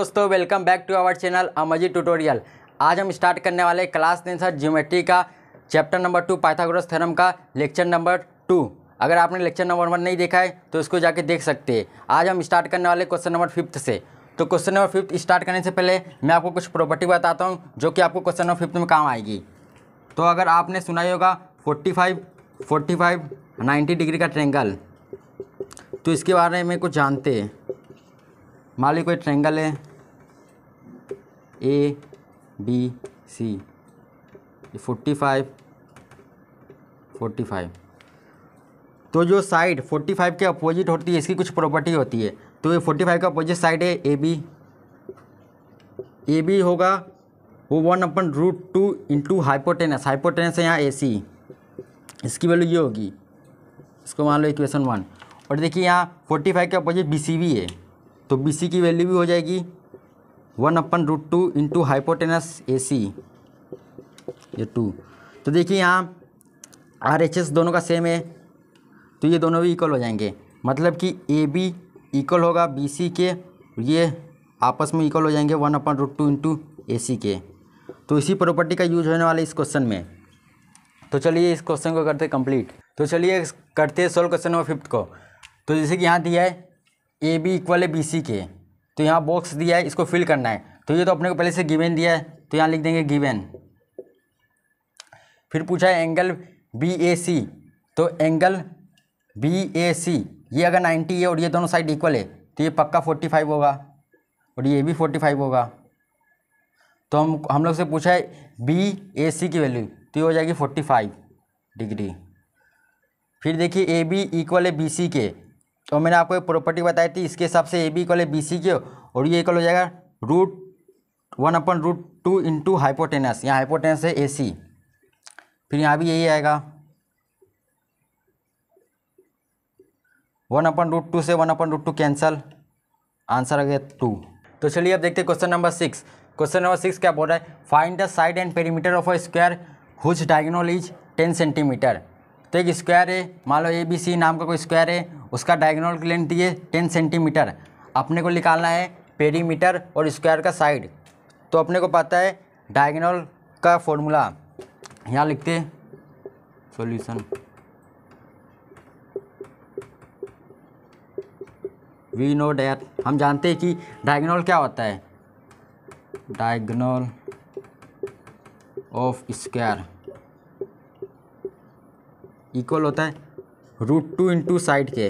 दोस्तों welcome back to our channel अमजी tutorial आज हम स्टार्ट करने वाले क्लास टेन सर ज्योमेट्री का chapter number two Pythagoras theorem का लेक्चर नंबर टू अगर आपने लेक्चर नंबर वन नहीं देखा है तो इसको जाके देख सकते हैं आज हम स्टार्ट करने वाले क्वेश्चन नंबर फिफ्थ से तो क्वेश्चन नंबर फिफ्थ स्टार्ट करने से पहले मैं आपको कुछ प्रॉपर्टी बताता हूँ जो कि आपको क्वेश्चन नंबर फिफ्थ में काम आएगी तो अगर आपने सुना होगा forty five forty five ninety degree का ट्रेंगल तो इसके बारे में कुछ जानते हैं मान ली कोई ट्रेंगल है A B C forty five forty five तो जो साइड फोर्टी फाइव के अपोजिट होती है इसकी कुछ प्रॉपर्टी होती है तो ये फोर्टी फाइव का अपोजिट साइड है ए बी ए बी होगा वो one upon root two into hypotenuse hypotenuse है यहाँ ए सी इसकी वैल्यू ये होगी इसको मान लो इक्वेशन वन और देखिए यहाँ फोर्टी फाइव के अपोजिट बी सी बी है तो बी सी की वैल्यू भी हो जाएगी one upon root two into hypotenuse A C ये टू तो देखिए यहाँ आर एच एस दोनों का सेम है तो ये दोनों भी इक्वल हो जाएंगे मतलब कि ए बी इक्वल होगा बी सी के ये आपस में इक्वल हो जाएंगे one upon root two into A C के तो इसी प्रॉपर्टी का यूज होने वाला इस क्वेश्चन में तो चलिए इस क्वेश्चन को करते कंप्लीट तो चलिए करते हैं सोल्व क्वेश्चन नंबर फिफ्थ को तो जैसे कि यहाँ दिया है ए बी इक्वल है बी सी के तो यहाँ बॉक्स दिया है इसको फिल करना है तो ये तो अपने को पहले से गिवेन दिया है तो यहाँ लिख देंगे गिवेन फिर पूछा है एंगल बी ए सी तो एंगल बी ए सी ये अगर 90 है और ये दोनों साइड इक्वल है तो ये पक्का 45 होगा और ये भी 45 होगा तो हम हम लोग से पूछा है बी ए सी की वैल्यू तो ये हो जाएगी 45 डिग्री फिर देखिए ए बी इक्वल है बी सी के तो मैंने आपको एक प्रॉपर्टी बताई थी इसके हिसाब से ए बी इक्वल है बी सी के और ये इक्वल हो जाएगा root one upon root two into hypotenuse यहाँ हाइपोटेनस है ए सी फिर यहाँ भी यही आएगा वन अपन रूट टू से one upon root two cancel answer आ गया टू तो चलिए अब देखते हैं question number six question number six क्या बोल रहा है find the side and perimeter of a square whose diagonal is ten centimetre तो एक स्क्वायर है मान लो ए बी सी नाम का कोई स्क्वायर है उसका डायगोनल की लेंथ ये टेन सेंटीमीटर अपने को निकालना है पेरीमीटर और स्क्वायर का साइड तो अपने को पता है डायगोनल का फॉर्मूला यहाँ लिखते हैं सॉल्यूशन वी नो डेट हम जानते हैं कि डायगोनल क्या होता है डायगोनल ऑफ स्क्वायर इक्वल होता है रूट टू इंटू साइड के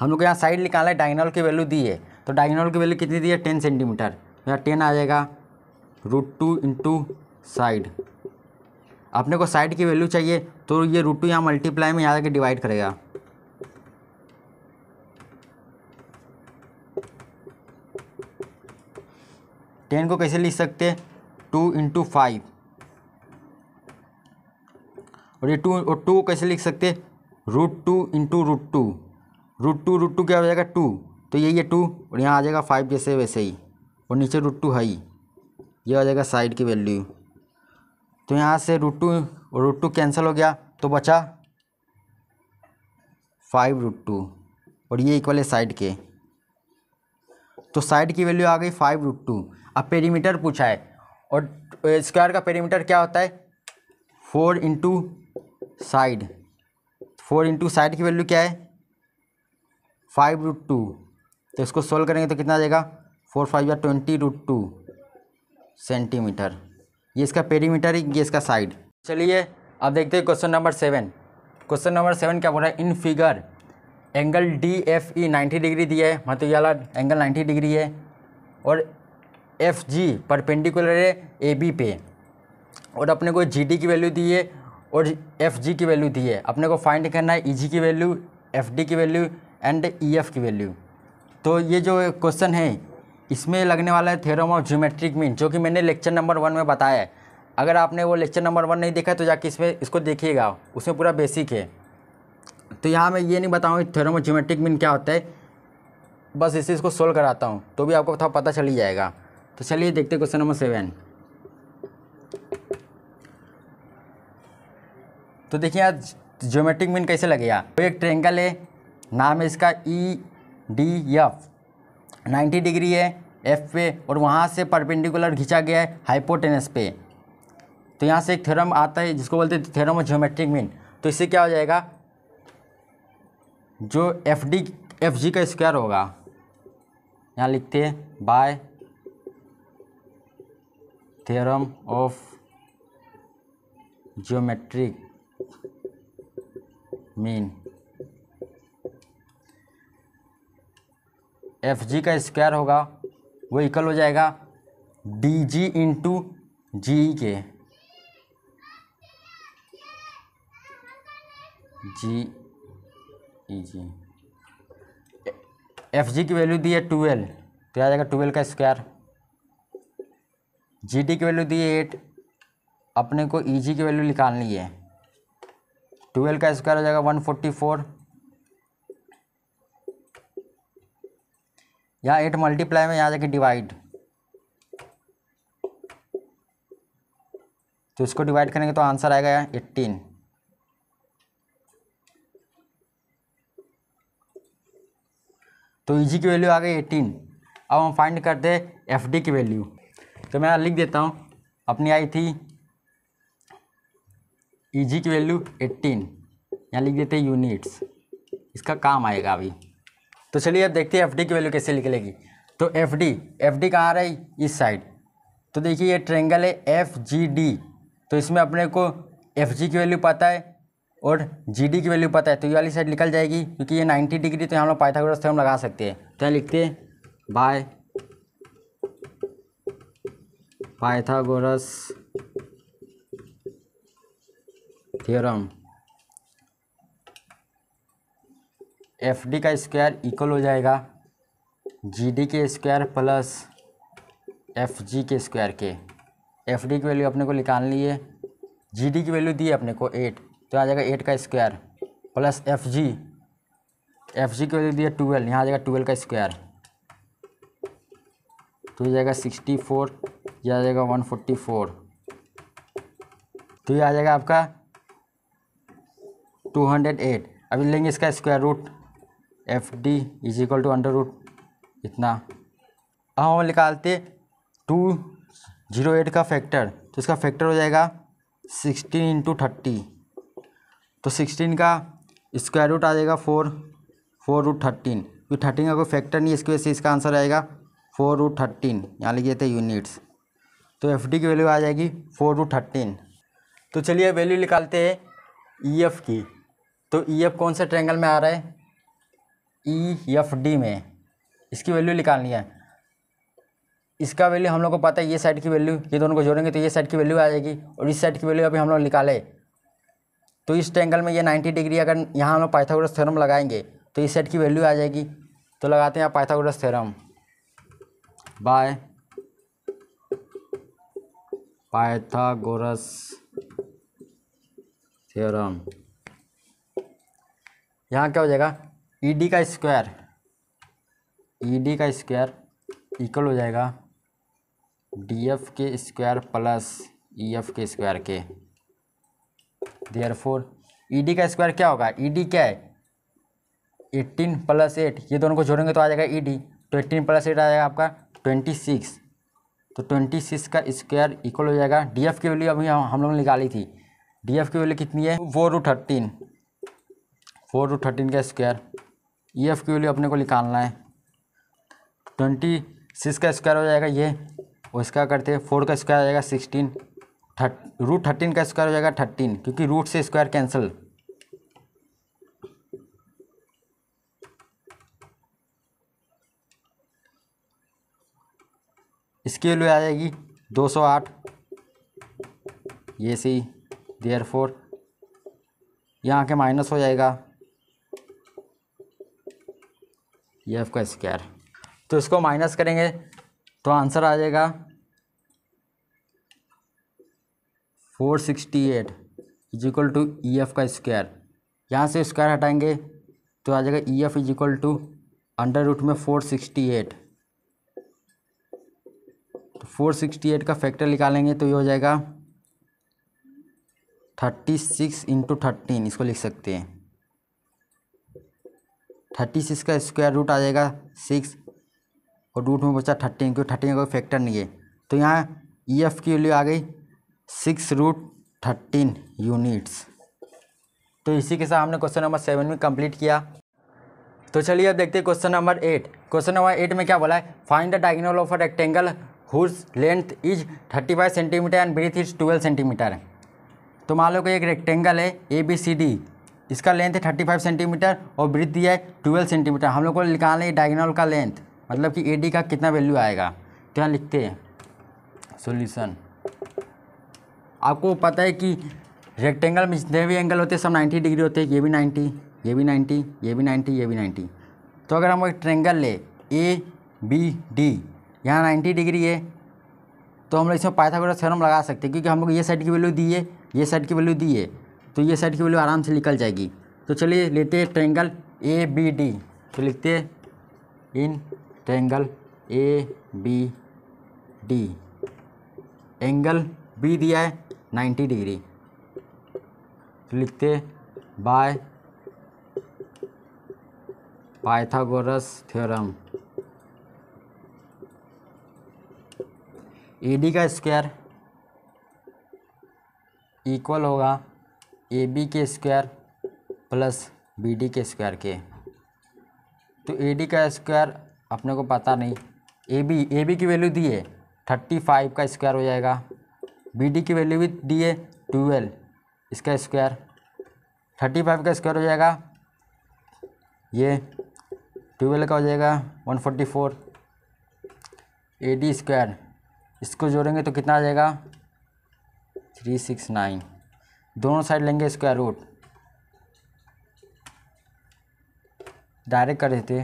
हम लोग को यहाँ साइड निकाला है डाइनल की वैल्यू दी है तो डाइनल की वैल्यू कितनी दी है टेन सेंटीमीटर तो यहाँ टेन आ जाएगा रूट टू इंटू साइड अपने को साइड की वैल्यू चाहिए तो ये रूट टू यहाँ मल्टीप्लाई में यहाँ जाके डिवाइड करेगा टेन को कैसे लिख सकते टू इंटू फाइव और ये टू और टू कैसे लिख सकते root two into root two root two root two क्या हो जाएगा टू तो यही है टू और यहाँ आ जाएगा फाइव जैसे वैसे ही और नीचे रूट टू हाई ये आ जाएगा साइड की वैल्यू तो यहाँ से रूट टू और रूट टू कैंसिल हो गया तो बचा फाइव रूट टू और ये इक्वल है साइड के तो साइड की वैल्यू आ गई फाइव रूट टू अब पेरीमीटर पूछा है और स्क्वायर का पेरीमीटर क्या होता है four into side four into side की वैल्यू क्या है फाइव रूट टू तो इसको सोल्व करेंगे तो कितना आ जाएगा फोर फाइव या ट्वेंटी रूट टू सेंटीमीटर ये इसका पेरीमीटर ये इसका साइड चलिए अब देखते हैं question number seven question number seven क्या बोल रहा है in figure angle D F E e ninety degree दिया है मतलब ये वाला एंगल नाइन्टी डिग्री है और एफ जी परपेंडिकुलर है ए बी पे और अपने को जी डी की वैल्यू दी है और एफ जी की वैल्यू दी है अपने को फाइंड करना है ई e जी की वैल्यू एफ डी की वैल्यू एंड ई एफ की वैल्यू तो ये जो क्वेश्चन है इसमें लगने वाला है थ्योरम ऑफ ज्योमेट्रिक मीन जो कि मैंने लेक्चर नंबर वन में बताया है अगर आपने वो लेक्चर नंबर वन नहीं देखा है तो जाके इसमें इसको देखिएगा उसमें पूरा बेसिक है तो यहाँ मैं ये नहीं बताऊँ थ्योरम ऑफ ज्योमेट्रिक मीन क्या होता है बस इसे इसको सोल्व कराता हूँ तो भी आपको पता चल ही जाएगा तो चलिए देखते क्वेश्चन नंबर सेवन तो देखिए आज ज्योमेट्रिक मीन कैसे लगेगा तो एक ट्रेंगल है नाम है इसका ई डी एफ 90 डिग्री है एफ पे और वहाँ से परपेंडिकुलर खींचा गया है हाइपोटेनस पे तो यहाँ से एक थ्योरम आता है जिसको बोलते हैं थ्योरम ऑफ ज्योमेट्रिक मीन तो इससे क्या हो जाएगा जो एफ डी एफ जी का स्क्वायर होगा यहाँ लिखते हैं by theorem of geometric mean F G का स्क्वायर होगा वो इक्वल हो जाएगा डी जी इंटू जी के जी ई जी एफ जी की वैल्यू दी है ट्वेल्व तो आ जाएगा ट्वेल्व का स्क्वायर जी डी की वैल्यू दी है एट अपने को ई e जी की वैल्यू निकालनी है ट्वेल्व का स्क्वायर हो जाएगा वन फोर्टी फोर यहाँ एट मल्टीप्लाई में यहाँ जाके डिवाइड तो इसको डिवाइड करेंगे तो आंसर आएगा एट्टीन तो ई e की वैल्यू आ गई एटीन अब हम फाइंड करते हैं एफ की वैल्यू तो मैं लिख देता हूँ अपनी आई थी जी की वैल्यू एट्टीन यहाँ लिख देते हैं यूनिट्स इसका काम आएगा अभी तो चलिए अब देखते हैं एफ की वैल्यू कैसे निकलेगी तो एफ डी एफ डी कहाँ आ रही इस साइड तो देखिए ये ट्रेंगल है एफ जी डी तो इसमें अपने को एफ जी की वैल्यू पता है और जी डी की वैल्यू पता है तो ये वाली साइड निकल जाएगी क्योंकि ये नाइन्टी डिग्री तो हम लोग पाइथागोरस थ्योरम लगा सकते हैं तो यहाँ लिखते हैं by Pythagoras theorem F D का स्क्वायर इक्वल हो जाएगा जी डी के स्क्वायर प्लस एफ जी के स्क्वायर के एफ डी की वैल्यू अपने को निकाल ली है जी डी की वैल्यू दी है अपने को एट तो आ जाएगा एट का square plus F G F G की वैल्यू दी है ट्वेल्व यहाँ आ जाएगा ट्वेल्व का स्क्वायर तो हो जाएगा सिक्सटी फोर यह आ जाएगा वन फोर्टी फोर तो ये आ जाएगा आपका टू हंड्रेड एट अभी लेंगे इसका square root F D is equal to under root इतना अब हम निकालते टू जीरो एट का फैक्टर तो इसका फैक्टर हो जाएगा सिक्सटीन इंटू थर्टी तो सिक्सटीन का स्क्वायर रूट आ जाएगा फोर फोर रूट थर्टीन क्योंकि थर्टीन का कोई फैक्टर नहीं है इसकी वजह से इसका आंसर आएगा फोर रूट थर्टीन यहाँ लिखे थे यूनिट्स तो एफ डी की वैल्यू आ जाएगी फोर रूट थर्टीन तो चलिए वैल्यू निकालते हैं ई e एफ की तो ई e एफ कौन से ट्रैंगल में आ रहा है ई एफ डी में इसकी वैल्यू निकालनी है इसका वैल्यू हम लोग को पता है ये साइड की वैल्यू ये दोनों को जोड़ेंगे तो ये साइड की वैल्यू आ जाएगी और इस साइड की वैल्यू अभी हम लोग निकाले तो इस ट्रैंगल में ये 90 डिग्री अगर यहाँ हम लोग पाइथागोरस थ्योरम लगाएंगे तो इस साइड की वैल्यू आ जाएगी तो लगाते हैं आप Pythagoras theorem by Pythagoras theorem यहाँ क्या हो जाएगा ई डी का स्क्वायर ई डी का स्क्वायर इक्वल हो जाएगा डी एफ के स्क्वायर प्लस ई एफ के स्क्वायर के देयर फोर ई डी का स्क्वायर क्या होगा ई डी क्या है एट्टीन प्लस एट ये दोनों को जोड़ेंगे तो आ जाएगा ई डी तो एट्टीन प्लस एट आ जाएगा आपका ट्वेंटी सिक्स तो ट्वेंटी सिक्स का स्क्वायर इक्वल हो जाएगा डी एफ की वैल्यू अभी हम लोग निकाली थी डी एफ की वैल्यू कितनी है वो रू थर्टीन फोर टू थर्टीन का स्क्वायर ई एफ की वैल्यू अपने को निकालना है ट्वेंटी सिक्स का स्क्वायर हो जाएगा ये और इसका करते हैं फोर का स्क्वायर हो जाएगा सिक्सटीन थर्ट रूट थर्टीन का स्क्वायर हो जाएगा थर्टीन क्योंकि रूट से स्क्वायर कैंसिल इसकी वैल्यू आ जाएगी दो सौ आठ ये सी देयर फोर यहाँ के माइनस हो जाएगा ये एफ का स्क्वायर तो इसको माइनस करेंगे तो आंसर आ जाएगा four sixty eight is equal to E F का स्क्वायर यहाँ से स्क्वायर हटाएंगे तो आ जाएगा E F is equal to under root में फोर सिक्सटी एट तो फोर सिक्सटी एट का फैक्टर निकालेंगे तो ये हो जाएगा थर्टी सिक्स इंटू थर्टीन इसको लिख सकते हैं थर्टी सिक्स का स्क्वायर रूट आ जाएगा सिक्स और रूट में बचा थर्टीन क्योंकि थर्टीन का कोई फैक्टर नहीं है तो यहाँ ई e एफ की वैल्यू आ गई सिक्स रूट थर्टीन यूनिट्स तो इसी के साथ हमने क्वेश्चन नंबर सेवन में कंप्लीट किया तो चलिए अब देखते हैं question number eight question number eight में क्या बोला है find the diagonal of a rectangle whose length is thirty five centimetre and breadth is twelve centimetre तो मान लो कि एक रेक्टेंगल है ए बी सी डी इसका लेंथ है थर्टी फाइव सेंटीमीटर और ब्रिथ दिया है ट्वेल्व सेंटीमीटर हम लोग को निकालना है डायगोनल का लेंथ मतलब कि ए का कितना वैल्यू आएगा तो यहाँ लिखते हैं सोल्यूशन आपको पता है कि रेक्टेंगल में जितने भी एंगल होते हैं सब 90 डिग्री होते हैं ये भी 90 ये भी 90 ये भी 90 ये भी 90 तो अगर हम एक ट्रेंगल ले ए बी डी यहाँ नाइन्टी डिग्री है तो हम लोग इसमें पाइथागोरस थ्योरम लगा सकते हैं क्योंकि हम लोग ये साइड की वैल्यू दी है ये साइड की वैल्यू दी है तो ये साइड की वैल्यू आराम से निकल जाएगी तो चलिए लेते हैं ट्रेंगल ए बी डी तो लिखते हैं in triangle A B D angle B दिया है 90 डिग्री तो लिखते by Pythagoras theorem A D का स्क्वायर इक्वल होगा ए बी के स्क्वायर प्लस बी डी के स्क्वायर के तो ए डी का स्क्वायर अपने को पता नहीं ए बी ए बी की वैल्यू दी है थर्टी फाइव का स्क्वायर हो जाएगा बी डी की वैल्यू भी दी है ट्वेल्व इसका स्क्वायर थर्टी फाइव का स्क्वायर हो जाएगा ये ट्वेल्व का हो जाएगा one forty four A D square इसको जोड़ेंगे तो कितना आ जाएगा थ्री सिक्स नाइन दोनों साइड लेंगे स्क्वायर रूट डायरेक्ट कर देते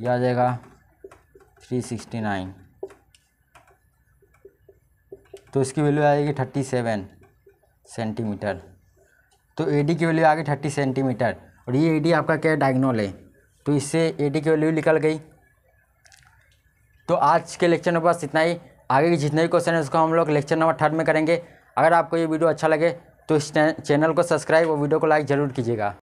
ये आ जाएगा थ्री सिक्सटी नाइन तो इसकी वैल्यू आ जाएगी थर्टी सेवन सेंटीमीटर तो ए डी की वैल्यू आ गई थर्टी सेंटीमीटर और ये ए डी आपका क्या डायग्नोल है तो इससे ए डी की वैल्यू निकल गई तो आज के लेक्चर में बस इतना ही आगे के जितने भी क्वेश्चन है उसको हम लोग लेक्चर नंबर थर्ड में करेंगे अगर आपको ये वीडियो अच्छा लगे तो इस चैनल को सब्सक्राइब और वीडियो को लाइक ज़रूर कीजिएगा